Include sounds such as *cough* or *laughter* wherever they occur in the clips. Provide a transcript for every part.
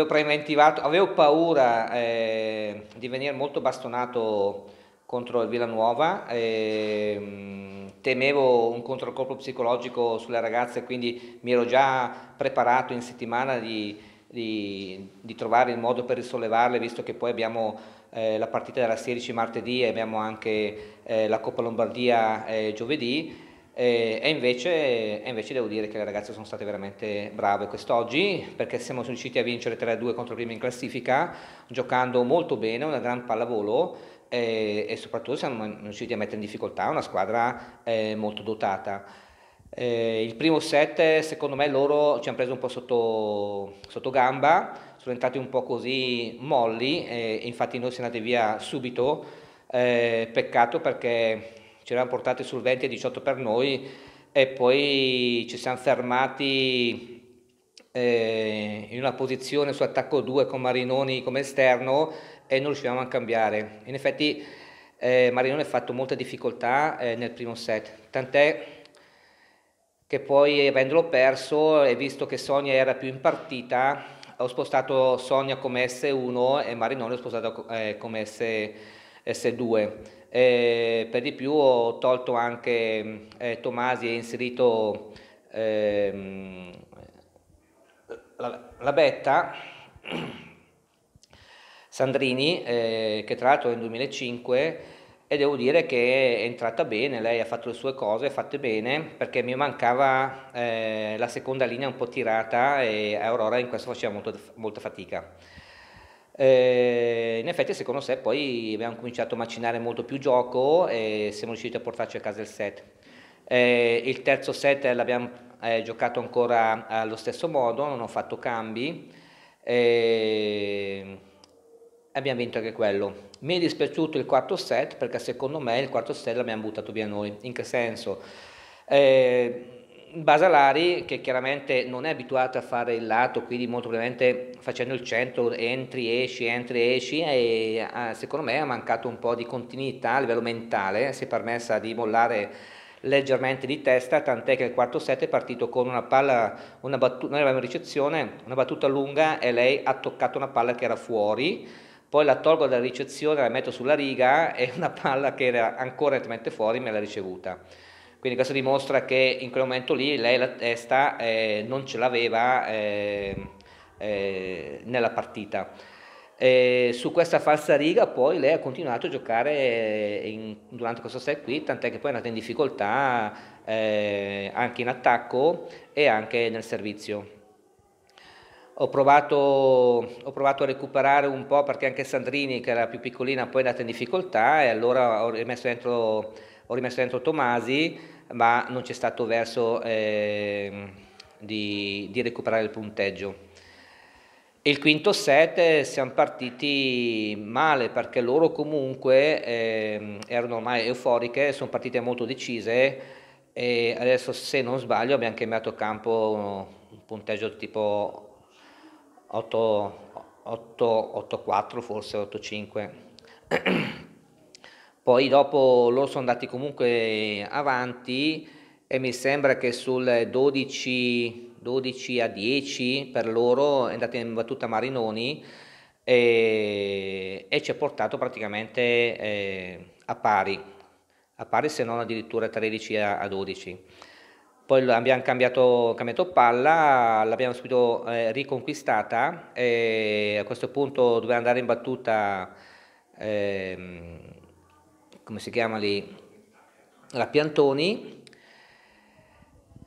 avevo preventivato, avevo paura eh, di venire molto bastonato contro il Villanuova, eh, temevo un controcolpo psicologico sulle ragazze, quindi mi ero già preparato in settimana di, di, di trovare il modo per risollevarle, visto che poi abbiamo eh, la partita della 16 martedì e abbiamo anche eh, la Coppa Lombardia eh, giovedì eh, e, invece, e, invece, devo dire che le ragazze sono state veramente brave quest'oggi perché siamo riusciti a vincere 3-2 contro il primo in classifica giocando molto bene, una gran pallavolo e, eh, e soprattutto siamo riusciti a mettere in difficoltà una squadra eh, molto dotata. Eh, il primo set secondo me loro ci hanno preso un po' sotto, sotto gamba, sono entrati un po' così molli e eh, infatti noi siamo andati via subito, eh, peccato perché ci eravamo portati sul 20 e 18 per noi e poi ci siamo fermati eh, in una posizione su attacco 2 con Marinoni come esterno e non riuscivamo a cambiare. In effetti eh, Marinoni ha fatto molta difficoltà eh, nel primo set, tant'è che poi avendolo perso e visto che Sonia era più in partita, ho spostato Sonia come S1 e Marinoni ho spostato eh, come S, S2 eh, per di più ho tolto anche eh, Tomasi e inserito ehm, la, la, Betta Sandrini, eh, che tra l'altro è nel 2005 e devo dire che è entrata bene, lei ha fatto le sue cose fatte bene perché mi mancava eh, la seconda linea un po' tirata e Aurora in questo faceva molto, molta fatica. Eh, in effetti il secondo set poi abbiamo cominciato a macinare molto più gioco e siamo riusciti a portarci a casa il set. Eh, il terzo set l'abbiamo eh, giocato ancora allo stesso modo, non ho fatto cambi. Eh, abbiamo vinto anche quello. Mi è dispiaciuto il quarto set perché secondo me il quarto set l'abbiamo buttato via noi. In che senso? Eh, Basalari, che chiaramente non è abituato a fare il lato, quindi molto probabilmente facendo il centro entri, esci, entri, esci, e ah, secondo me ha mancato un po' di continuità a livello mentale, si è permessa di mollare leggermente di testa, tant'è che il quarto set è partito con una palla, una battuta, noi avevamo in ricezione, una battuta lunga e lei ha toccato una palla che era fuori, poi la tolgo dalla ricezione, la metto sulla riga e *laughs* una palla che era ancora nettamente fuori me l'ha ricevuta. Quindi questo dimostra che in quel momento lì lei la testa eh, non ce l'aveva eh, eh, nella partita. E su questa falsa riga poi lei ha continuato a giocare eh, in, durante questo set qui, tant'è che poi è andata in difficoltà eh, anche in attacco e anche nel servizio. Ho provato, ho provato, a recuperare un po' perché anche Sandrini, che era più piccolina, poi è andata in difficoltà e allora ho rimesso dentro ho rimesso dentro Tomasi, ma non c'è stato verso eh, di, di, recuperare il punteggio. il quinto set eh, siamo partiti male perché loro comunque eh, erano ormai euforiche, sono partite molto decise e adesso se non sbaglio abbiamo cambiato campo un punteggio tipo 8-4 forse 8-5. *clears throat* Poi dopo loro sono andati comunque avanti e mi sembra che sul 12, 12 a 10 per loro è andata in battuta Marinoni e, e ci ha portato praticamente eh, a pari, a pari se non addirittura 13 a, a 12. Poi abbiamo cambiato, cambiato palla, l'abbiamo subito eh, riconquistata e a questo punto doveva andare in battuta... Eh, come si chiama lì, la Piantoni,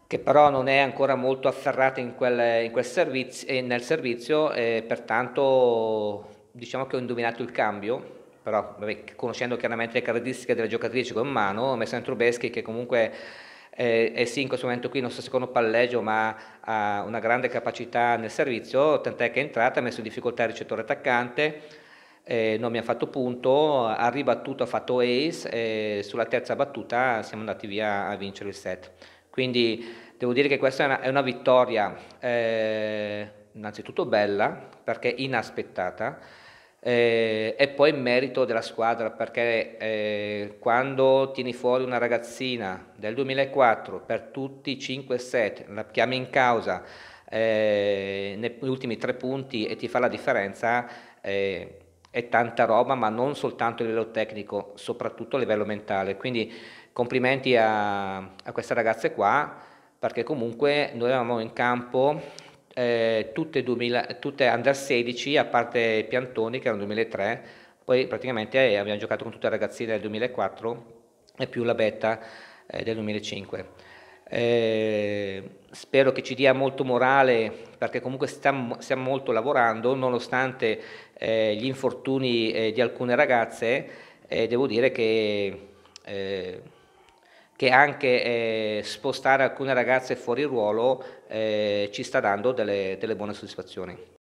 che però non è ancora molto afferrata in quel, in quel servizio, eh, nel servizio e pertanto diciamo che ho indovinato il cambio, però vabbè, conoscendo chiaramente le caratteristiche delle giocatrici con mano, ho messo Messina Trubeschi che comunque eh, è sì in questo momento qui non sta secondo palleggio ma ha una grande capacità nel servizio, tant'è che è entrata, ha messo in difficoltà il ricettore attaccante, eh, non mi ha fatto punto, ha ribattuto, ha fatto ace e sulla terza battuta siamo andati via a vincere il set. Quindi devo dire che questa è una, è una vittoria eh, innanzitutto bella perché inaspettata eh, e poi merito della squadra perché eh, quando tieni fuori una ragazzina del 2004 per tutti i 5 set, la chiami in causa eh, negli ultimi tre punti e ti fa la differenza eh, è tanta roba, ma non soltanto a livello tecnico, soprattutto a livello mentale. Quindi complimenti a, a queste ragazze qua, perché comunque noi eravamo in campo eh, tutte, 2000, tutte under 16, a parte Piantoni che era nel 2003, poi praticamente eh, abbiamo giocato con tutte le ragazzine del 2004 e più la beta eh, del 2005. Eh, spero che ci dia molto morale perché comunque stiamo, stiamo molto lavorando nonostante eh, gli infortuni eh, di alcune ragazze devo dire che, eh, che anche eh, spostare alcune ragazze fuori ruolo eh, ci sta dando delle, delle buone soddisfazioni.